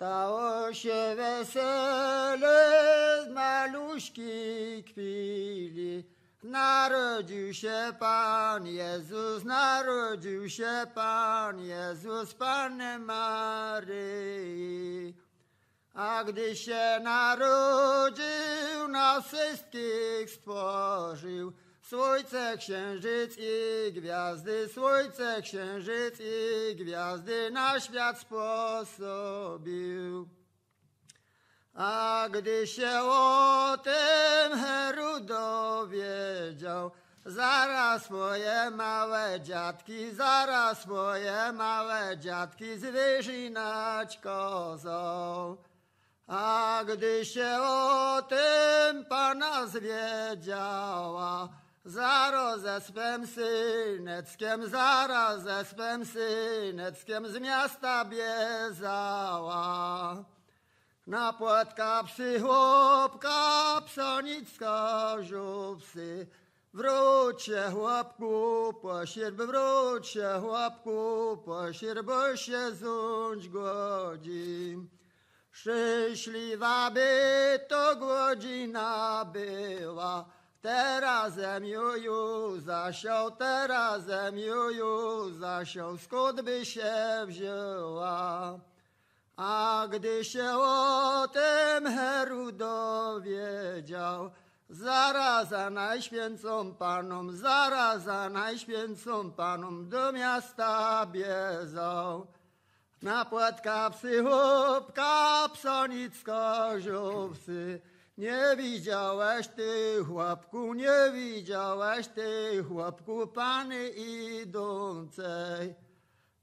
Stało się wesele, z maluśki kwili. Narodził się Pan Jezus, narodził się Pan Jezus, panem Maryi. A gdy się narodził, nas wszystkich stworzył, Słońce, księżyc i gwiazdy, słońce, księżyc i gwiazdy na świat sposobił. A gdy się o tym Herod dowiedział, zaraz swoje małe dziadki, zaraz swoje małe dziadki zwyżinać kozą. A gdy się o tym pana zwiedziała, Zaraz zespem syneckiem, zaraz zespem syneckiem z miasta biezała. Na płatka psy chłopka, psonicka żubsy. Wróć się chłopku, posierb, wróć się chłopku, posierb, bo się zuć godzi. Szczęśliwa by to godzina była, Teraz miuju zasiał, teraz miuju zasiał, skąd by się wzięła? A gdy się o tym Heru dowiedział, zaraza najświęcą Panom, zaraza najświęcą Panom do miasta biezał. Na płatka psy, chłopka, psonicko, żółwcy, nie widziałeś ty, chłopku, nie widziałeś ty, chłopku, pany idącej.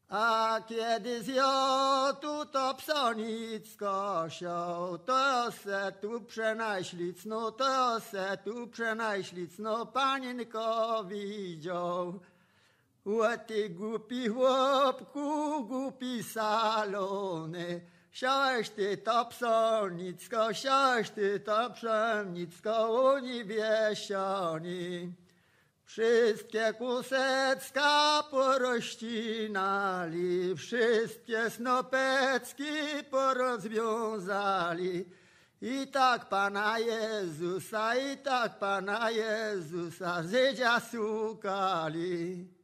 A kiedy zjotu to psonicko sią, to se tu przenajślicno, to se tu przenajślicno, panienko widział. O ty głupi chłopku, głupi salony, Siaś ty ta psalnicka, siaś ty ta pszemnicka, uni wiesioni. Wszystkie kusecka porościnali, wszystkie snopecki porozwiązali. I tak Pana Jezusa, i tak Pana Jezusa, Żydzia sukali.